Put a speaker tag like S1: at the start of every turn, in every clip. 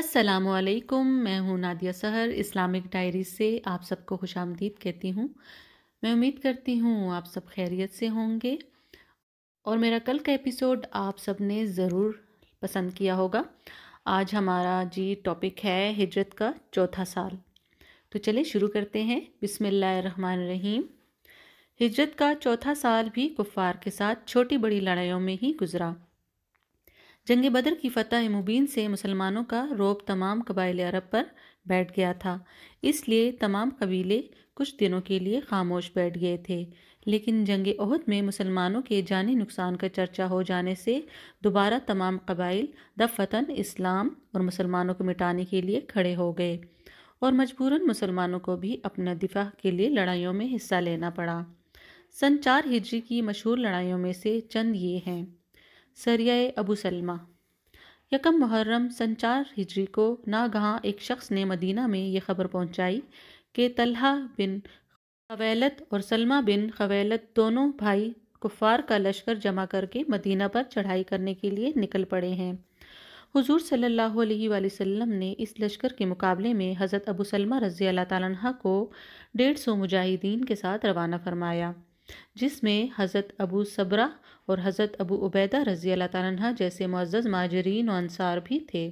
S1: असलकुम मैं हूँ नादिया सहर इस्लामिक डायरी से आप सबको खुश आमदीद कहती हूँ मैं उम्मीद करती हूँ आप सब खैरियत से होंगे और मेरा कल का एपिसोड आप सब ने ज़रूर पसंद किया होगा आज हमारा जी टॉपिक है हिजरत का चौथा साल तो चलें शुरू करते हैं बिसमिल्लर रहीम हिजरत का चौथा साल भी कुफ़ार के साथ छोटी बड़ी लड़ाइयों में ही गुजरा जंग बदर की फ़तह मुबीन से मुसलमानों का रोब तमाम कबाइल अरब पर बैठ गया था इसलिए तमाम कबीले कुछ दिनों के लिए खामोश बैठ गए थे लेकिन जंग अहद में मुसलमानों के जानी नुकसान का चर्चा हो जाने से दोबारा तमाम कबाइल दफ़तन इस्लाम और मुसलमानों को मिटाने के लिए खड़े हो गए और मजबूरन मुसलमानों को भी अपना दिफा के लिए लड़ाइयों में हिस्सा लेना पड़ा सन चार हिजरी की मशहूर लड़ाइयों में से चंद ये हैं सरिया अबू सलमा यकम मुहर्रम संचार हिजरी को नागहाँ एक शख्स ने मदीना में ये खबर पहुंचाई कि तलहा बिन खवैलत और सलमा बिन खवैलत दोनों भाई कुफ़ार का लश्कर जमा करके मदीना पर चढ़ाई करने के लिए निकल पड़े हैं हुजूर सल्लल्लाहु अलैहि वसल्लम ने इस लश्कर के मुकाबले में हज़रत अबू सलमा रज़ी अल्लाह ताला को डेढ़ सौ मुजाहिदीन के साथ रवाना फरमाया जिसमें हज़रत अबू सबरा और हज़रत अबू उबैदा रज़ी अल्लाह तह जैसे मुज्ज़ माजरीन और अनसार भी थे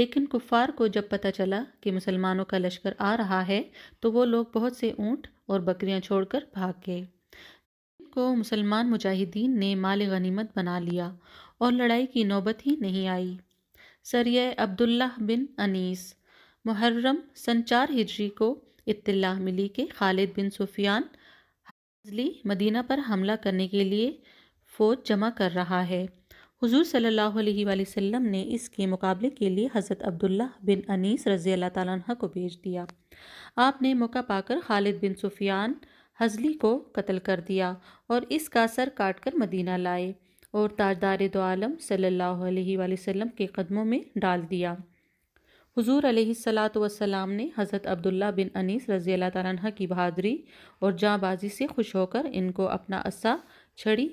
S1: लेकिन कुफ़ार को जब पता चला कि मुसलमानों का लश्कर आ रहा है तो वो लोग बहुत से ऊँट और बकरियाँ छोड़कर भाग गए को मुसलमान मुजाहिदीन ने माल गनीमत बना लिया और लड़ाई की नौबत ही नहीं आई सरय अब्दुल्ला बिन अनीस मुहर्रम सन चार हिजरी को इतला मिली के खालिद बिन सुफियान फजली मदीना पर हमला करने के लिए फ़ौज जमा कर रहा है हुजूर सल्लल्लाहु अलैहि वसल्लम ने इसके मुकाबले के लिए हज़रत अब्दुल्ला बिन अनीस रज़ी अल्लाह तह को भेज दिया आपने मौका पाकर खालिद बिन सुफियान हजली को कत्ल कर दिया और इसका सर काट कर मदीना लाए और ताजदार दो आलम सल्लल्लाहु अलैहि वसल्लम के कदमों में डाल दिया हुजूर वसलाम ने हज़रत अब्दुल्ला बिन अनीस रज़ी अल्लाह तह की बहादरी और जाँबाजी से खुश होकर इनको अपना असा छड़ी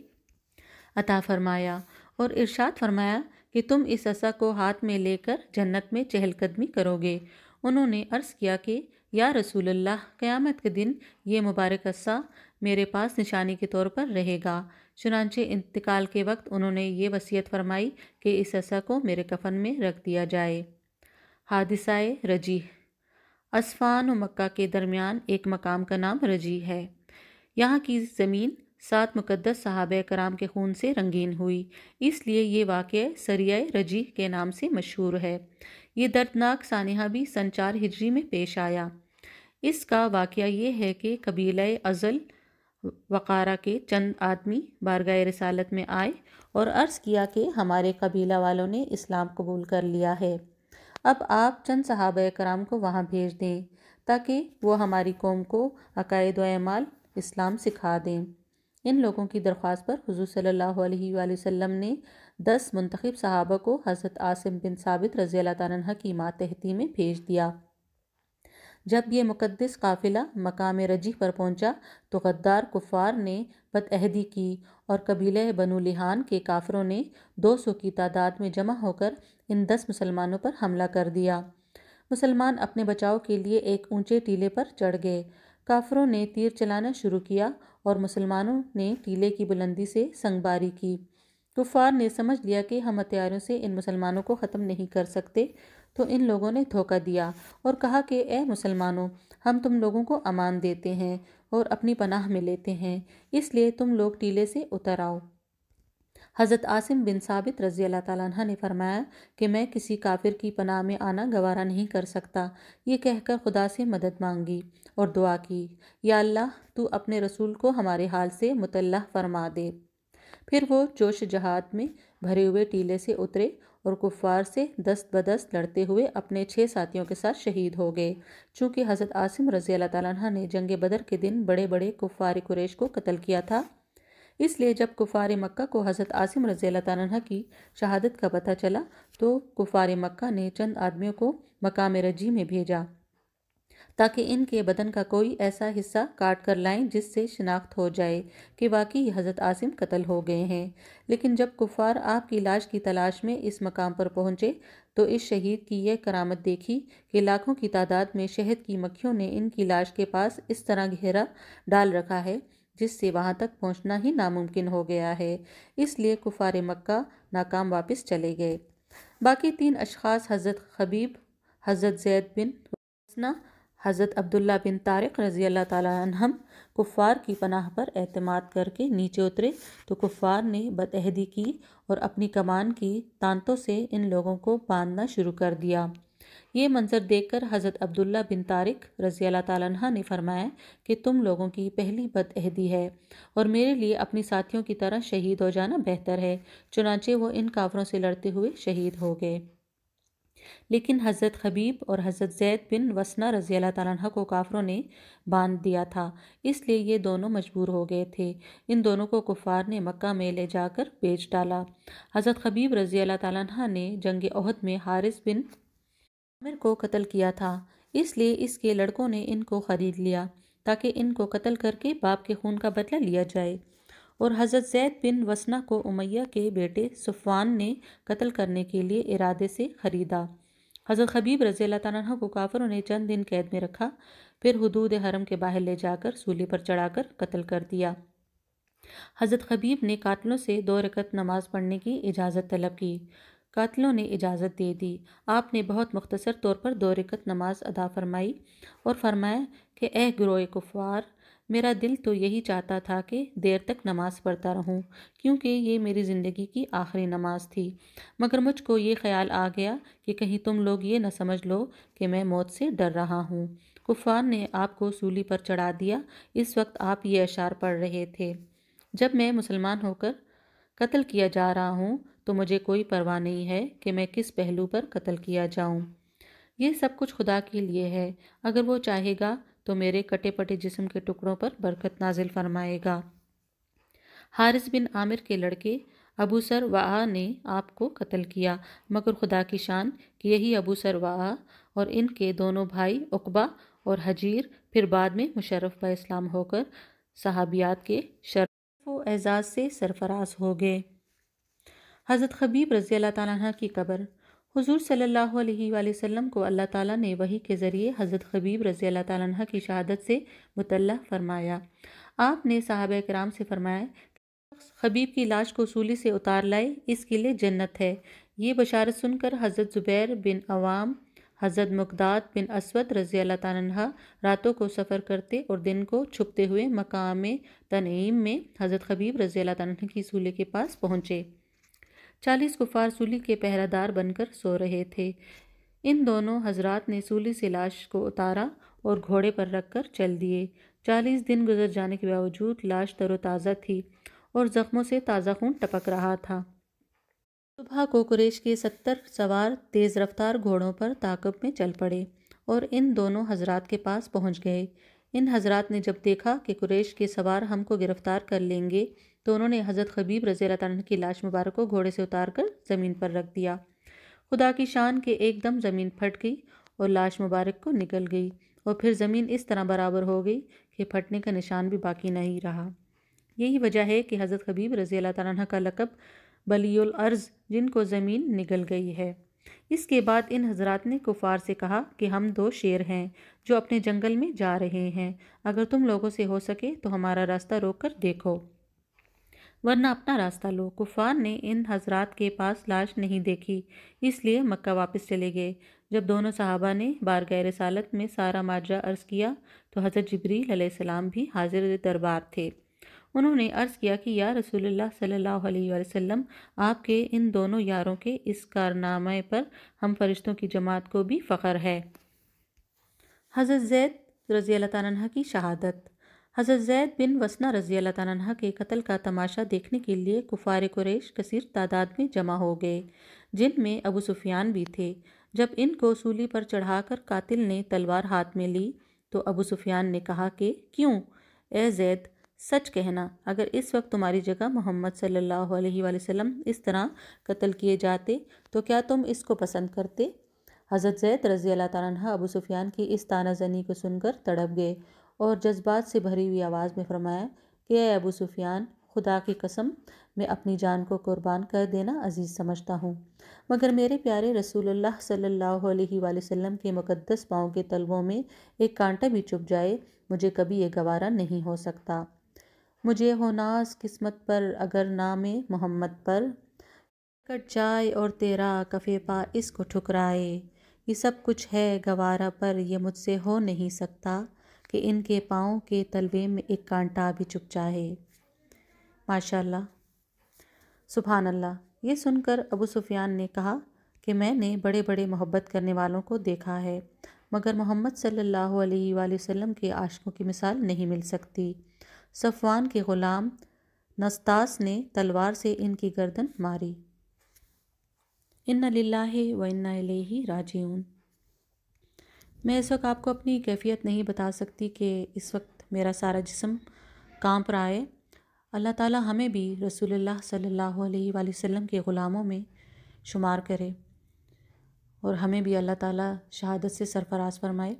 S1: अता फरमाया और इरशाद फरमाया कि तुम इस असा को हाथ में लेकर जन्नत में चहलकदमी करोगे उन्होंने अर्ज़ किया कि या रसूलल्लाह क़यामत के दिन ये मुबारक असा मेरे पास निशानी के तौर पर रहेगा चुनानचे इंतकाल के वक्त उन्होंने ये वसीयत फरमाई कि इस असा को मेरे कफन में रख दिया जाए हादिसाए रजी असफान और मक्का के दरमियान एक मकाम का नाम रजी है यहाँ की ज़मीन सात मुकद्दस साहब कराम के खून से रंगीन हुई इसलिए ये वाक़ सरिया रजी के नाम से मशहूर है ये दर्दनाक सानहा भी सन चार हिजरी में पेश आया इसका वाक़ ये है कि कबीला अज़ल वक़ारा के चंद आदमी बारगा रसालत में आए और अर्ज़ किया कि हमारे कबीला वालों ने इस्लाम कबूल कर लिया है अब आप चंद सहाब कराम को वहाँ भेज दें ताकि वो हमारी कौम को अकायद वमाल इस्लाम सिखा दें इन लोगों की दरख्वास्त पर हजू सल्ला वसम ने दस मंतखब सहाबा को हज़रत आसिम बिन साबित रज़ी तह की मातहती में भेज दिया जब ये मुकदस काफ़िला मकाम रजी पर पहुँचा तो गद्दार कुफार ने बदहदी की और कबीले बनु लिहान के काफरों ने दो सौ की तादाद में जमा होकर इन दस मुसलमानों पर हमला कर दिया मुसलमान अपने बचाव के लिए एक ऊंचे टीले पर चढ़ गए काफरों ने तीर चलाना शुरू किया और मुसलमानों ने टीले की बुलंदी से संगबारी की कुफार ने समझ लिया कि हम हथियारों से इन मुसलमानों को ख़त्म नहीं कर सकते तो इन लोगों ने धोखा दिया और कहा कि ए मुसलमानों हम तुम लोगों को अमान देते हैं और अपनी पनाह में लेते हैं इसलिए तुम लोग टीले से उतर आओ हज़रत आसिम बिन साबित रज़ी अल्लाह ताली ने फरमाया कि मैं किसी काफिर की पनाह में आना गवारा नहीं कर सकता ये कहकर खुदा से मदद मांगी और दुआ की या अल्लाह तू अपने रसूल को हमारे हाल से मुतल्ला फरमा दे फिर वो जोश जहाद में भरे हुए टीले से उतरे और कुफ़ार से दस्त बदस्त लड़ते हुए अपने छः साथियों के साथ शहीद हो गए चूँकि हज़रत आसिम रज़ी अल्लाह ने जंग बदर के दिन बड़े बड़े कुफ़ार कुरेश को कत्ल किया था इसलिए जब कुफार मक्का को हज़रत आसिम रज़ी तह की शहादत का पता चला तो कुफार मक्का ने चंद आदमियों को मकाम रजी में भेजा ताकि इनके बदन का कोई ऐसा हिस्सा काट कर लाएं जिससे शिनाख्त हो जाए कि वाकई हज़रत आसिम कत्ल हो गए हैं लेकिन जब कुफार आपकी लाश की तलाश में इस मकाम पर पहुंचे तो इस शहीद की यह करामत देखी कि लाखों की तादाद में शहद की मक्खियों ने इनकी लाश के पास इस तरह घेरा डाल रखा है जिससे वहाँ तक पहुँचना ही नामुमकिन हो गया है इसलिए कुफार मक्का नाकाम वापस चले गए बाकी तीन अशखास हज़रत खबीब हज़रत जैद बिन हसना हज़रत अब्दुल्ला बिन तारक रज़ी अल्लाह तहम कुफ़ार की पनाह पर अहतमाद करके नीचे उतरे तो कुफ़ार ने बतहदी की और अपनी कमान की तांतों से इन लोगों को बांधना शुरू कर दिया ये मंज़र देखकर हज़रत अब्दुल्ला बिन तारिक रज़ी अल्लाह तह ने फरमाया कि तुम लोगों की पहली बदअहदी है और मेरे लिए अपनी साथियों की तरह शहीद हो जाना बेहतर है चुनाचे वो इन काफरों से लड़ते हुए शहीद हो गए लेकिन हज़रत खबीब और हज़रत जैद बिन वसना रज़ी अल्लाह तह को काफरों ने बांध दिया था इसलिए ये दोनों मजबूर हो गए थे इन दोनों को कुफार ने मक्का में ले जाकर बेच डाला हज़रत खबीब रज़ी अल्लाह तह ने जंग अहद में हारिस बिन आमिर को कत्ल किया था इसलिए इसके लड़कों ने इनको ख़रीद लिया ताकि इनको कत्ल करके बाप के खून का बदला लिया जाए और हज़रत जैद बिन वसना को उमैया के बेटे सुफान ने कत्ल करने के लिए इरादे से ख़रीदा हज़रत खबीब रज़ी तह को काफरों ने चंद दिन कैद में रखा फिर हदूद हरम के बाहर ले जाकर सूली पर चढ़ाकर कत्ल कर दिया हज़रत खबीब ने कातलों से दो रकत नमाज़ पढ़ने की इजाज़त तलब की कातलों ने इजाज़त दे दी आपने बहुत मख्तसर तौर पर दो रिकत नमाज अदा फरमाई और फरमाया कि ए ग्रोए कुफार मेरा दिल तो यही चाहता था कि देर तक नमाज़ पढ़ता रहूं क्योंकि ये मेरी ज़िंदगी की आखिरी नमाज थी मगर मुझको ये ख्याल आ गया कि कहीं तुम लोग ये न समझ लो कि मैं मौत से डर रहा हूँ कुफार ने आपको सूली पर चढ़ा दिया इस वक्त आप ये अशार पढ़ रहे थे जब मैं मुसलमान होकर कत्ल किया जा रहा हूँ तो मुझे कोई परवाह नहीं है कि मैं किस पहलू पर कत्ल किया जाऊं। ये सब कुछ खुदा के लिए है अगर वो चाहेगा तो मेरे कटे पटे जिस्म के टुकड़ों पर बरकत नाजिल फरमाएगा हारिस बिन आमिर के लड़के अबू सर वाह ने आपको कत्ल किया मगर खुदा की शान कि यही अबू सर वाह और इनके दोनों भाई उकबा और हजीर फिर बाद में मुशरफ इस्लाम होकर सहाबियात के शर्फ एजाज से सरफराज हो गए हज़रत खबीब रज़ी अल्लाह ताली की कब्र हुजूर सल्लल्लाहु अलैहि वसल्लम को अल्लाह ताला ने वही के ज़रिए हज़रत खबीब रज़ी अल्लाह ताली की शहादत से मुतल फरमाया आपने साहब कराम से फरमाया खबीब की लाश को सूली से उतार लाए इसके लिए जन्नत है ये बशारत सुनकर हज़रत ज़ुबैर बिन अवाम हज़रत मुकदाद बिन असवद रज़ी अल्लाह तह रातों को सफ़र करते और दिन को छुपते हुए मकाम तनईम में हज़रत खबीब रज़ी अल्लाह तह की सूली के पास पहुँचे चालीस कुफार सूली के पहरादार बनकर सो रहे थे इन दोनों हजरात ने सूली से लाश को उतारा और घोड़े पर रखकर चल दिए चालीस दिन गुजर जाने के बावजूद लाश तरोताज़ा थी और ज़ख्मों से ताज़ा खून टपक रहा था सुबह को कुरेश के सत्तर सवार तेज़ रफ्तार घोड़ों पर ताकब में चल पड़े और इन दोनों हजरात के पास पहुंच गए इन हजरात ने जब देखा कि कुरेश के सवार हमको गिरफ़्तार कर लेंगे तो उन्होंने हज़रत खबीब रज़ी तन की लाश मुबारक को घोड़े से उतार कर ज़मीन पर रख दिया खुदा की शान के एकदम ज़मीन फट गई और लाश मुबारक को निकल गई और फिर ज़मीन इस तरह बराबर हो गई कि फटने का निशान भी बाकी नहीं रहा यही वजह है कि हज़रत खबीब रज़ी अल्लाह तह का लकब बलील जिनको ज़मीन निकल गई है इसके बाद इन हजरात ने कुफार से कहा कि हम दो शेर हैं जो अपने जंगल में जा रहे हैं अगर तुम लोगों से हो सके तो हमारा रास्ता रोक कर देखो वरना अपना रास्ता लो कुफार ने इन हजरात के पास लाश नहीं देखी इसलिए मक्का वापस चले गए जब दोनों साहबा ने गैर सालत में सारा माजरा अर्ज़ किया तो हज़रत जबरील सलाम भी हाजिर दरबार थे उन्होंने अर्ज़ किया कि या रसूलुल्लाह सल्लल्लाहु अलैहि वसल्लम आपके इन दोनों यारों के इस कारनामे पर हम फरिश्तों की जमात को भी फ़ख्र है हज़रत जैद रज़ी अल्लाह की शहादत हज़रत जैद बिन वसना रजी अल्लाह के कत्ल का तमाशा देखने के लिए कुफार कुरैश कसीर तादाद में जमा हो गए जिनमें अबू सुफियान भी थे जब इनको सूली पर चढ़ाकर कातिल ने तलवार हाथ में ली तो अबू सुफियान ने कहा कि क्यों ए जैद सच कहना अगर इस वक्त तुम्हारी जगह मोहम्मद सल्लल्लाहु अलैहि वसल्लम इस तरह कत्ल किए जाते तो क्या तुम इसको पसंद करते हज़रत जैद रज़ी अल्लाह तह अबू सुफियान की इस तानाजनी को सुनकर तड़प गए और जज्बात से भरी हुई आवाज़ में फरमाया कि ए अबू सुफियान खुदा की कसम मैं अपनी जान को कुर्बान कर देना अजीज़ समझता हूँ मगर मेरे प्यारे रसूलुल्लाह सल्लल्लाहु अलैहि वसल्लम के मुकद्दस पाँव के तलवों में एक कांटा भी चुप जाए मुझे कभी ये गवारा नहीं हो सकता मुझे हो नाज किस्मत पर अगर नाम मोहम्मद पर कट जाए और तेरा कफ़े पा इसको ठुकराए ये सब कुछ है गवारा पर यह मुझसे हो नहीं सकता कि इनके पाँव के तलवे में एक कांटा भी चुपचा है माशाल्लाह सुबहान अल्लाह ये सुनकर अबू सुफियान ने कहा कि मैंने बड़े बड़े मोहब्बत करने वालों को देखा है मगर मोहम्मद सल्लल्लाहु अलैहि वसल्लम के आशकों की मिसाल नहीं मिल सकती सफ़वान के ग़ुलाम नस्तास ने तलवार से इनकी गर्दन मारी इन लाही व इन्ना इलैहि राजिऊन मैं इस वक्त आपको अपनी कैफियत नहीं बता सकती कि इस वक्त मेरा सारा जिसम कांप रहा है अल्लाह ताला हमें भी रसूलुल्लाह सल्लल्लाहु अलैहि वसल्लम के ग़ुलामों में शुमार करे और हमें भी अल्लाह ताला शहादत से सरफराज फरमाए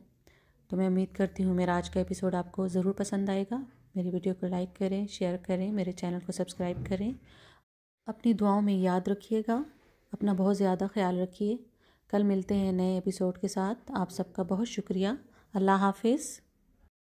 S1: तो मैं उम्मीद करती हूँ मेरा आज का एपिसोड आपको ज़रूर पसंद आएगा मेरी वीडियो को लाइक करें शेयर करें मेरे चैनल को सब्सक्राइब करें अपनी दुआओं में याद रखिएगा अपना बहुत ज़्यादा ख्याल रखिए कल मिलते हैं नए एपिसोड के साथ आप सबका बहुत शुक्रिया अल्लाह हाफिज़